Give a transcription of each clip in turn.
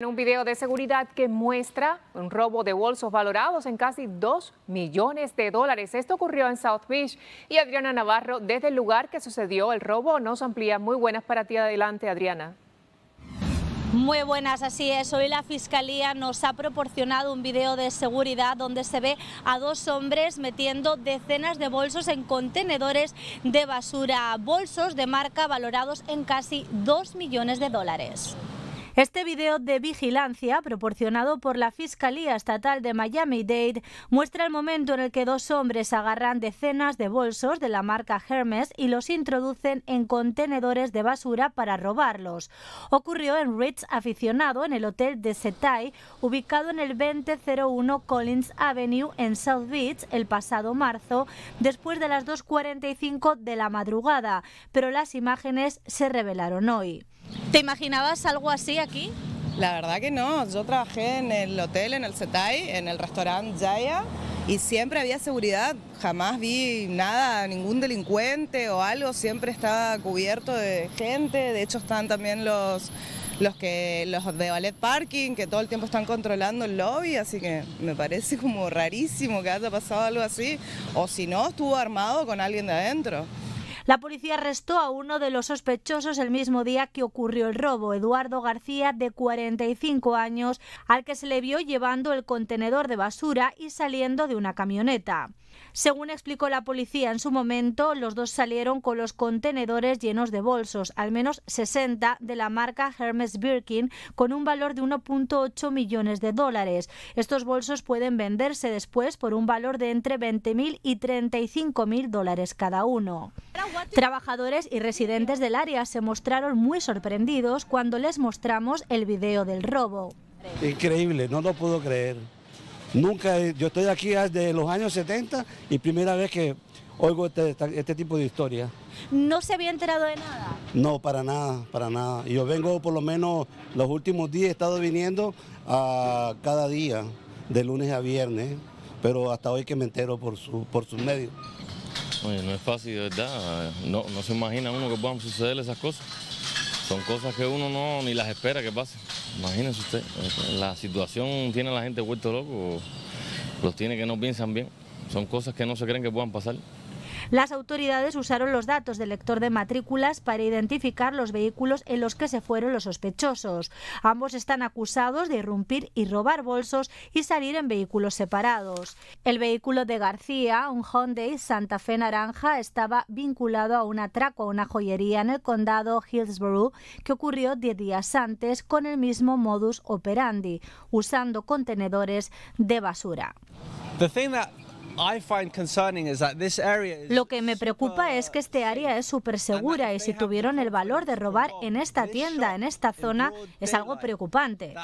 Un video de seguridad que muestra un robo de bolsos valorados en casi 2 millones de dólares. Esto ocurrió en South Beach y Adriana Navarro, desde el lugar que sucedió el robo, nos amplía. Muy buenas para ti adelante, Adriana. Muy buenas, así es. Hoy la Fiscalía nos ha proporcionado un video de seguridad donde se ve a dos hombres metiendo decenas de bolsos en contenedores de basura, bolsos de marca valorados en casi 2 millones de dólares. Este video de vigilancia, proporcionado por la Fiscalía Estatal de Miami-Dade, muestra el momento en el que dos hombres agarran decenas de bolsos de la marca Hermes y los introducen en contenedores de basura para robarlos. Ocurrió en Ritz Aficionado, en el hotel de Setai, ubicado en el 2001 Collins Avenue en South Beach el pasado marzo, después de las 2.45 de la madrugada, pero las imágenes se revelaron hoy. ¿Te imaginabas algo así aquí? La verdad que no, yo trabajé en el hotel, en el Setai, en el restaurante Jaya y siempre había seguridad, jamás vi nada, ningún delincuente o algo, siempre estaba cubierto de gente, de hecho están también los los que los de ballet parking que todo el tiempo están controlando el lobby, así que me parece como rarísimo que haya pasado algo así, o si no estuvo armado con alguien de adentro. La policía arrestó a uno de los sospechosos el mismo día que ocurrió el robo, Eduardo García, de 45 años, al que se le vio llevando el contenedor de basura y saliendo de una camioneta. Según explicó la policía en su momento, los dos salieron con los contenedores llenos de bolsos, al menos 60 de la marca Hermes Birkin, con un valor de 1.8 millones de dólares. Estos bolsos pueden venderse después por un valor de entre 20.000 y 35.000 dólares cada uno. Trabajadores y residentes del área se mostraron muy sorprendidos cuando les mostramos el video del robo. Increíble, no lo puedo creer. Nunca, yo estoy aquí desde los años 70 y primera vez que oigo este, este, tipo de historia. ¿No se había enterado de nada? No, para nada, para nada. Yo vengo por lo menos los últimos días, he estado viniendo a cada día, de lunes a viernes, pero hasta hoy que me entero por, por sus medios. Oye, no es fácil, verdad. No, no se imagina uno que puedan suceder esas cosas. Son cosas que uno no ni las espera que pasen. Imagínense usted, la situación tiene a la gente vuelto loco, los tiene que no piensan bien. Son cosas que no se creen que puedan pasar. Las autoridades usaron los datos del lector de matrículas para identificar los vehículos en los que se fueron los sospechosos. Ambos están acusados de irrumpir y robar bolsos y salir en vehículos separados. El vehículo de García, un Hyundai Santa Fe naranja, estaba vinculado a un atraco a una joyería en el condado Hillsborough que ocurrió 10 días antes con el mismo modus operandi, usando contenedores de basura. Lo que me preocupa es que este área es súper segura y si tuvieron el valor de robar en esta tienda, en esta zona, es algo preocupante.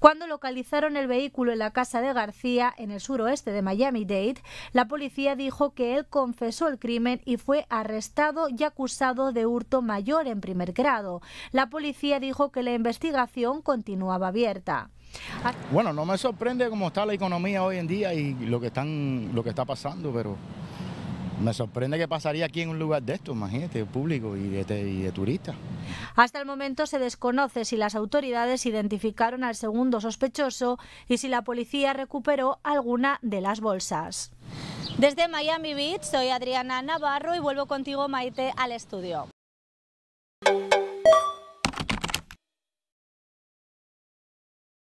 Cuando localizaron el vehículo en la casa de García, en el suroeste de Miami-Dade, la policía dijo que él confesó el crimen y fue arrestado y acusado de hurto mayor en primer grado. La policía dijo que la investigación continuaba abierta. Bueno, no me sorprende cómo está la economía hoy en día y lo que están, lo que está pasando, pero me sorprende que pasaría aquí en un lugar de estos, imagínate, público y de, y de turistas. Hasta el momento se desconoce si las autoridades identificaron al segundo sospechoso y si la policía recuperó alguna de las bolsas. Desde Miami Beach soy Adriana Navarro y vuelvo contigo, Maite, al estudio.